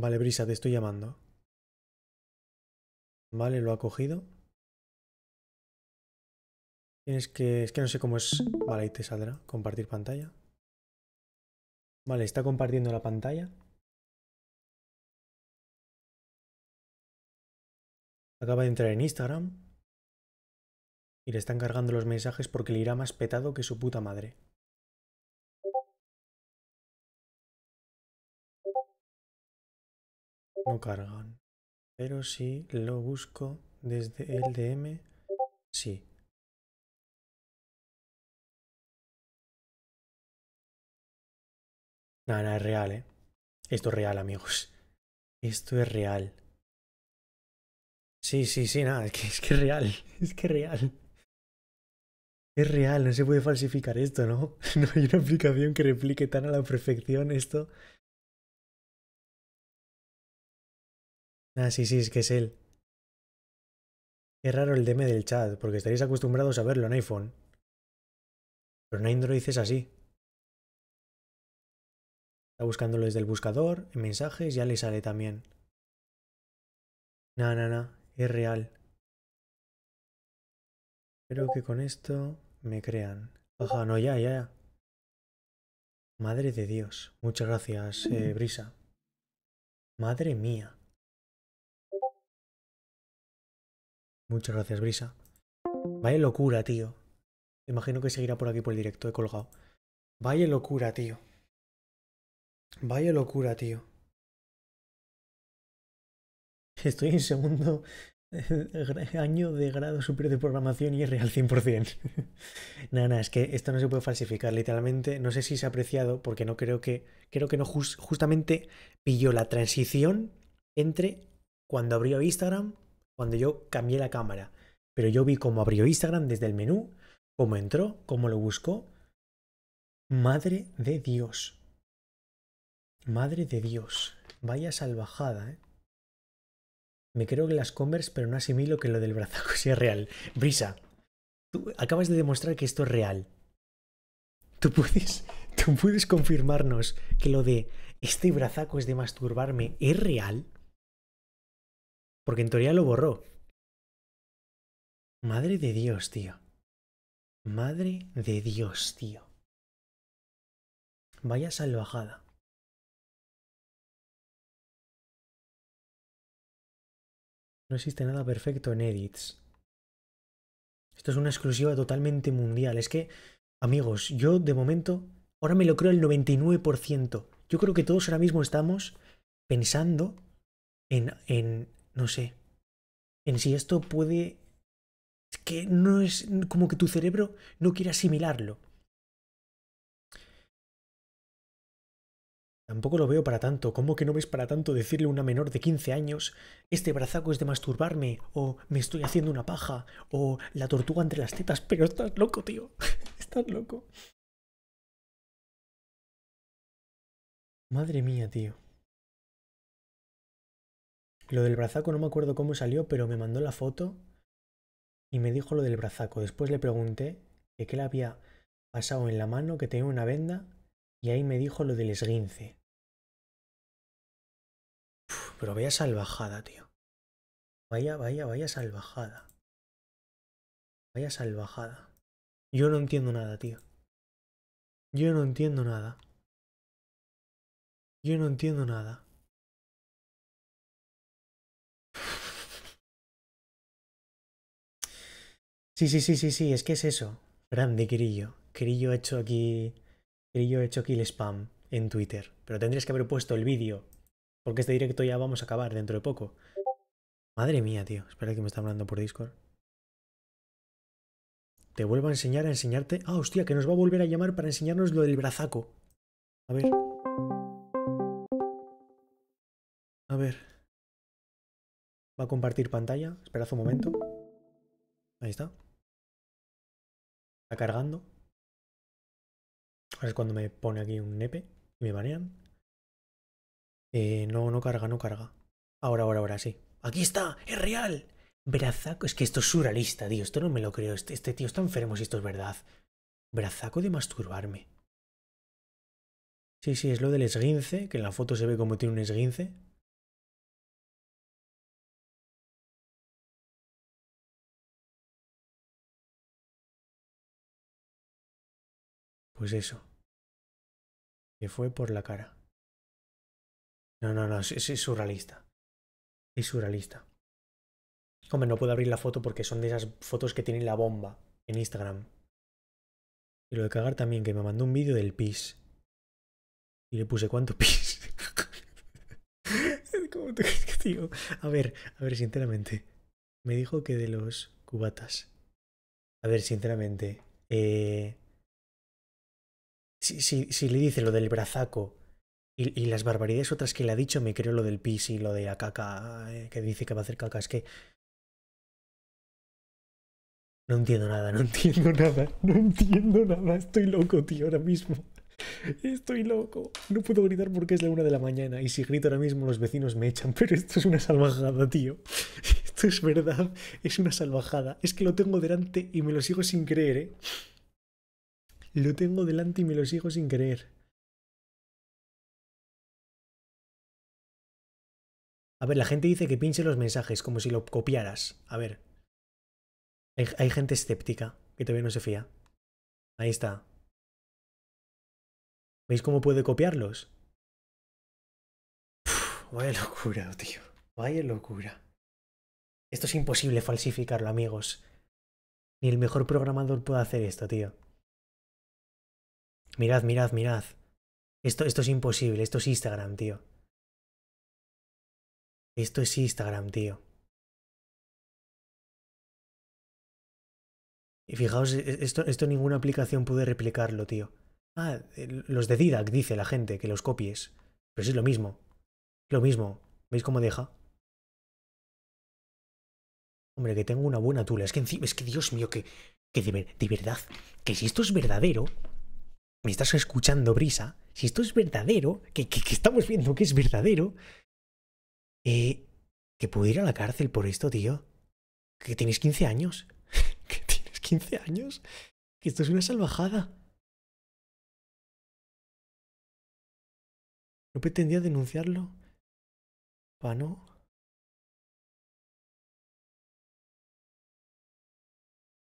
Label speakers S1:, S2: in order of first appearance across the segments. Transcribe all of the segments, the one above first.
S1: Vale, Brisa, te estoy llamando. Vale, lo ha cogido. Tienes que... Es que no sé cómo es... Vale, ahí te saldrá. Compartir pantalla. Vale, está compartiendo la pantalla. Acaba de entrar en Instagram. Y le están cargando los mensajes porque le irá más petado que su puta madre. no cargan. Pero si lo busco desde el DM, sí. Nada, nada, es real, ¿eh? Esto es real, amigos. Esto es real. Sí, sí, sí,
S2: nada, es que es, que real.
S1: Es que es real.
S2: Es real, no se puede falsificar
S1: esto, ¿no? No hay una aplicación que replique tan a la perfección esto Ah, sí, sí, es que es él. Qué raro el DM del chat, porque estaréis acostumbrados a verlo en iPhone.
S2: Pero en Android es así. Está buscándolo desde el buscador, en mensajes, ya le sale también. No, no, no, es real. Espero que con esto me crean. Ajá,
S1: no, ya, ya, ya. Madre de Dios. Muchas gracias, eh, Brisa. Madre mía. Muchas gracias, Brisa. Vaya locura, tío. Imagino que seguirá por aquí por el directo, he colgado. Vaya locura, tío. Vaya locura, tío. Estoy en segundo eh,
S2: año de grado superior de programación y es real 100%. nada, nada, es que esto no se puede falsificar, literalmente. No sé si se ha apreciado, porque no creo que. Creo que no justamente pilló la transición entre cuando abrió Instagram cuando yo cambié la cámara. Pero yo vi cómo abrió Instagram desde el menú, cómo entró, cómo lo buscó. Madre de Dios. Madre de Dios. Vaya salvajada, ¿eh? Me creo que las Converse, pero no asimilo que lo del brazaco sea real. Brisa, tú acabas de demostrar que esto es real. Tú puedes, tú puedes confirmarnos que lo de este brazaco es de masturbarme es real. Porque en teoría lo borró.
S1: Madre de Dios, tío. Madre de Dios, tío. Vaya salvajada. No existe nada perfecto en edits. Esto es una exclusiva totalmente mundial. Es que,
S2: amigos, yo de momento, ahora me lo creo el 99%. Yo creo que todos ahora mismo estamos pensando en, en no sé. En si esto
S1: puede... Es que no es como que tu cerebro no quiere asimilarlo.
S2: Tampoco lo veo para tanto. ¿Cómo que no ves para tanto decirle a una menor de 15 años, este brazaco es de masturbarme, o me estoy
S1: haciendo una paja, o la tortuga entre las tetas? Pero estás loco, tío. estás loco. Madre mía, tío. Lo del brazaco no me acuerdo cómo salió, pero me mandó la foto
S2: y me dijo lo del brazaco. Después le pregunté que qué le había pasado en la mano, que tenía una venda, y ahí me dijo lo del esguince.
S1: pero vaya salvajada, tío. Vaya, vaya, vaya salvajada. Vaya salvajada. Yo no entiendo nada, tío. Yo no entiendo nada. Yo no entiendo nada. Sí, sí, sí, sí, sí, es que es eso. Grande Querillo he
S2: hecho aquí. he hecho aquí el spam en Twitter. Pero tendrías que haber puesto el vídeo. Porque este directo ya vamos a acabar dentro de poco. Madre mía, tío. Espera que me está hablando por Discord. Te vuelvo a enseñar a enseñarte. Ah, hostia, que nos va a volver a llamar para enseñarnos lo del brazaco. A ver.
S1: A ver. Va a compartir pantalla. Esperad un momento. Ahí está. Está cargando. Ahora es cuando me pone aquí un nepe y me banean.
S2: Eh, no, no carga, no carga. Ahora, ahora, ahora, sí. ¡Aquí está! ¡Es real! Brazaco, es que esto es surrealista, tío. Esto no me lo creo. Este, este tío está enfermo si esto es verdad. Brazaco de
S1: masturbarme. Sí, sí, es lo del esguince, que en la foto se ve como tiene un esguince. Pues eso. Que fue por la cara. No, no, no, es, surrealista. Es surrealista. Hombre, no puedo abrir
S2: la foto porque son de esas fotos que tienen la bomba en Instagram. Y lo de cagar también, que me mandó un vídeo del pis. Y le puse cuánto pis.
S1: te
S2: digo? A ver, a ver, sinceramente. Me dijo que de los cubatas. A ver, sinceramente. Eh, si, le dice lo del brazaco y, las barbaridades otras que le ha dicho, me creo lo del pis y lo de la caca, eh, que dice que va a hacer caca, es que...
S1: No entiendo nada, no entiendo nada, no entiendo nada, estoy
S2: loco, tío, ahora mismo. Estoy loco. No puedo gritar porque es la una de la mañana y si grito ahora mismo los vecinos me echan, pero esto es una salvajada, tío. Esto es verdad, es una salvajada. Es que lo tengo delante y me lo sigo sin creer, ¿eh? Lo
S1: tengo delante y me lo sigo sin creer. A ver, la gente dice que pinche los mensajes como si lo copiaras. A ver. Hay, gente escéptica que todavía no se fía. Ahí está. ¿Veis cómo puede copiarlos? vaya locura, tío. Vaya locura. Esto es imposible
S2: falsificarlo, amigos. Ni el mejor programador puede hacer esto, tío.
S1: Mirad, mirad, mirad. Esto, esto es imposible, esto es Instagram, tío. Esto es Instagram, tío. Y fijaos, e, e, esto, esto ninguna aplicación pude replicarlo, tío. Ah, eh, los de
S2: Didac, dice la gente, que los copies. Pero es lo mismo. Lo mismo. ¿Veis cómo deja? Hombre, que tengo una buena tula. Es que, es que Dios mío, que, que de verdad, que si esto es verdadero, me estás escuchando, Brisa, si esto es verdadero, que, estamos viendo que es verdadero, eh, que puedo ir a la cárcel por esto, tío. Que
S1: tienes 15 años. que tienes 15 años. Que esto es una salvajada. No pretendía denunciarlo. Pa no.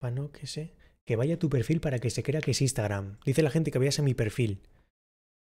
S1: Pa no, que sé que vaya a tu perfil para que se crea que es Instagram.
S2: Dice la gente que vayas a mi perfil.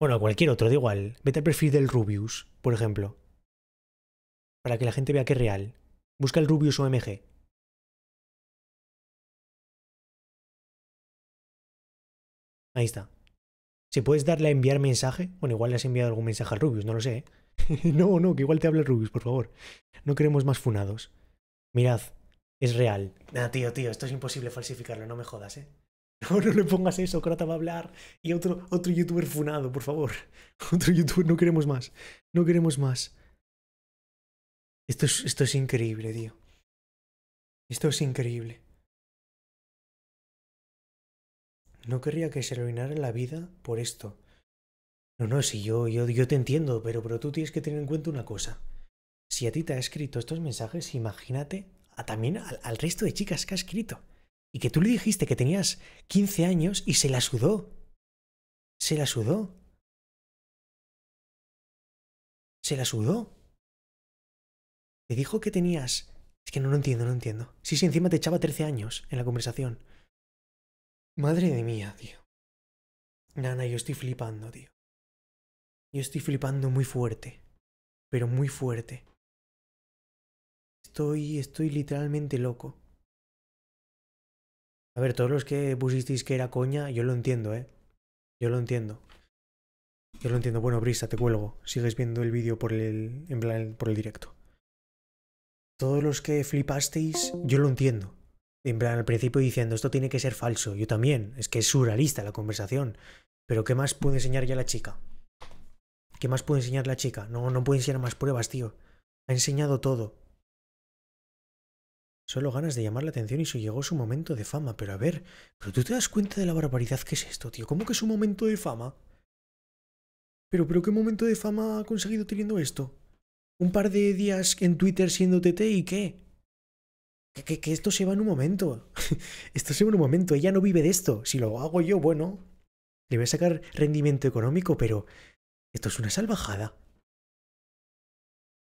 S2: Bueno, a cualquier otro, da igual. Vete al perfil del Rubius,
S1: por ejemplo. Para que la gente vea que es real. Busca el Rubius OMG. Ahí está. Si puedes darle a enviar mensaje, bueno, igual le has enviado algún mensaje al Rubius, no lo sé.
S2: no, no, que igual te habla el Rubius, por favor. No queremos más funados. Mirad, es real. Nah, tío, tío, esto es imposible falsificarlo, no me jodas, ¿eh? No, no le pongas eso, Krata va a hablar. Y otro, otro youtuber funado, por favor. Otro youtuber, no queremos más. No queremos
S1: más. Esto es, esto es increíble, tío. Esto es increíble. No querría que se
S2: arruinara la vida por esto. No, no, si yo, yo, te entiendo, pero, pero tú tienes que tener en cuenta una cosa. Si a ti te ha escrito estos mensajes, imagínate también al, resto de chicas que ha escrito. Y que tú le dijiste que tenías 15 años y se la sudó.
S1: Se la sudó. Se la sudó. Te dijo que tenías... Es que no lo entiendo, no entiendo.
S2: Sí, sí, encima te echaba 13 años en la conversación. Madre de mía, tío. Nana, yo estoy flipando, tío. Yo estoy flipando muy fuerte. Pero muy fuerte. Estoy, estoy literalmente loco. A ver, todos los que pusisteis que era coña, yo lo entiendo, ¿eh? Yo lo entiendo. Yo lo entiendo. Bueno, Brisa, te cuelgo. Sigues viendo el vídeo por el, en plan, por el directo. Todos los que flipasteis, yo lo entiendo. En plan, al principio diciendo, esto tiene que ser falso. Yo también. Es que es surrealista la conversación. Pero ¿qué más puede enseñar ya la chica? ¿Qué más puede enseñar la chica? No, no puede enseñar más pruebas, tío. Ha enseñado todo. Solo ganas de llamar la atención y se llegó su momento de fama. Pero a ver, ¿pero tú te das cuenta de la barbaridad que es esto, tío? ¿Cómo que es un momento de fama? Pero, pero, ¿qué momento de fama ha conseguido teniendo esto? ¿Un par de días en Twitter siendo TT y qué? que esto se va en un momento. esto se va en un momento. Ella no vive de esto. Si lo hago yo, bueno, le voy a sacar rendimiento económico, pero esto es una salvajada.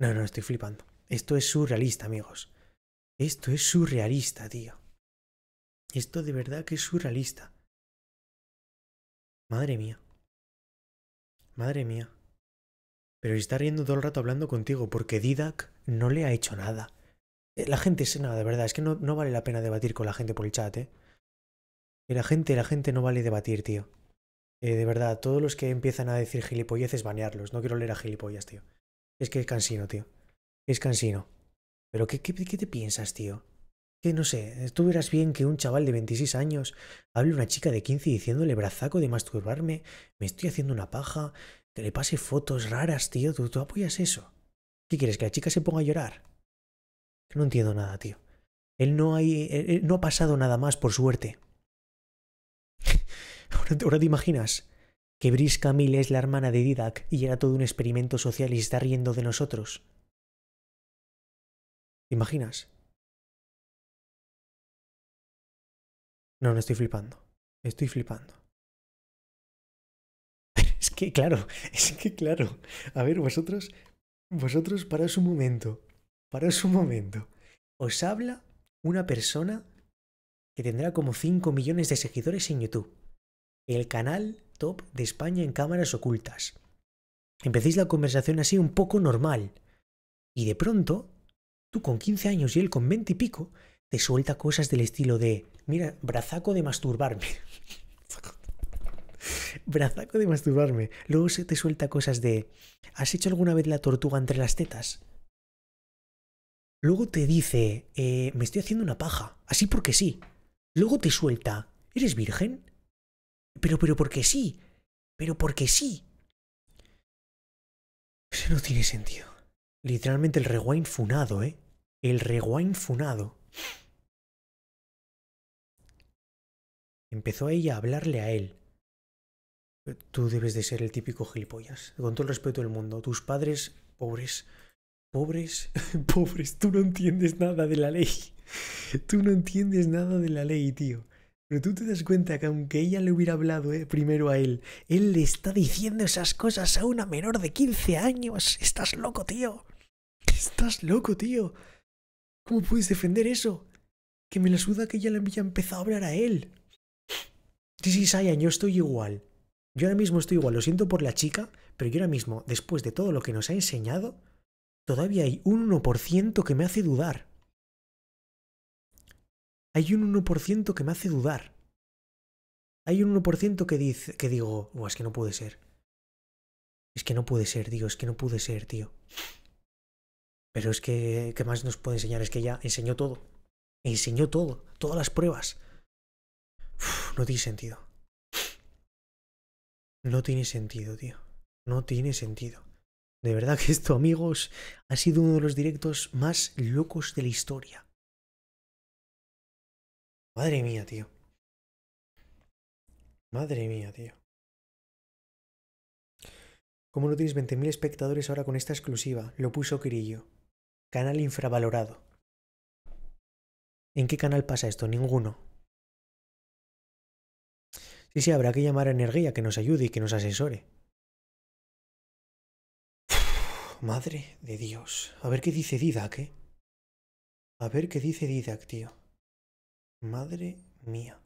S2: No, no, estoy flipando. Esto es surrealista, amigos. Esto es
S1: surrealista, tío. Esto de verdad que es surrealista. Madre mía. Madre mía. Pero está riendo
S2: todo el rato hablando contigo porque Didac no le ha hecho nada. Eh, la gente es nada, de verdad. Es que no, no vale la pena debatir con la gente por el chat, ¿eh? La gente, la gente no vale debatir, tío. Eh, de verdad, todos los que empiezan a decir gilipolleces, banearlos. No quiero leer a gilipollas, tío. Es que es cansino, tío. Es cansino. Pero ¿qué, te piensas, tío? Que no sé, eh, tú verás bien que un chaval de 26 años hable a una chica de 15 diciéndole brazaco de masturbarme, me estoy haciendo una paja, que le pase fotos raras, tío. ¿Tú, apoyas eso? ¿Qué quieres? ¿Que la chica se ponga a llorar? No entiendo nada, tío. Él no, hay, no ha pasado nada más, por suerte. ahora, te imaginas que Bris Camille es la hermana de Didac y era todo un experimento social y está
S1: riendo de nosotros imaginas? No, no estoy flipando. Estoy flipando. Es que, claro, es que, claro. A ver, vosotros,
S2: vosotros, para un momento. Para un momento. Os habla una persona que tendrá como 5 millones de seguidores en YouTube. El canal top de España en cámaras ocultas. Empecéis la conversación así un poco normal. Y de pronto tú con 15 años y él con 20 y pico, te suelta cosas del estilo de, mira, brazaco de masturbarme. brazaco de masturbarme. Luego se te suelta cosas de, ¿has hecho alguna vez la tortuga entre las tetas? Luego te dice, eh, me estoy haciendo una paja, así porque sí. Luego te suelta, ¿eres virgen? Pero, pero, porque sí. Pero porque sí. Eso no tiene sentido. Literalmente el rewind funado, ¿eh? El rewind funado. Empezó ella a hablarle a él. Eh, tú debes de ser el típico gilipollas. Con todo el respeto del mundo. Tus padres, pobres. Pobres, pobres. Tú no entiendes nada de la ley. Tú no entiendes nada de la ley, tío. Pero tú te das cuenta que aunque ella le hubiera hablado eh, primero a él, él le está diciendo esas cosas a una menor de 15 años. Estás loco, tío estás loco, tío. ¿Cómo puedes defender eso? Que me la suda que ya le había empezado a hablar a él. Sí, sí, Sayan, yo estoy igual. Yo ahora mismo estoy igual, lo siento por la chica, pero yo ahora mismo, después de todo lo que nos ha enseñado, todavía hay un 1% que me hace dudar. Hay un 1% que me hace dudar. Hay un 1% que, dice, que digo, oh, es que no puede ser. Es que no puede ser, tío, es que no puede ser, tío. Pero es que, ¿qué más nos puede enseñar? Es que ya enseñó todo. Enseñó todo, todas las pruebas. no tiene sentido. No tiene sentido, tío. No tiene sentido. De verdad que esto, amigos, ha sido uno de los directos más locos de la historia.
S1: Madre mía, tío. Madre mía, tío. ¿Cómo no tienes 20.000 espectadores ahora con esta
S2: exclusiva? Lo puso crillo. Canal infravalorado. ¿En qué canal pasa esto? Ninguno. Sí, sí, habrá que llamar a Energía que nos ayude y que nos asesore.
S1: madre de Dios. A ver qué dice Didac, ¿eh? A ver qué dice Didac, tío. Madre mía.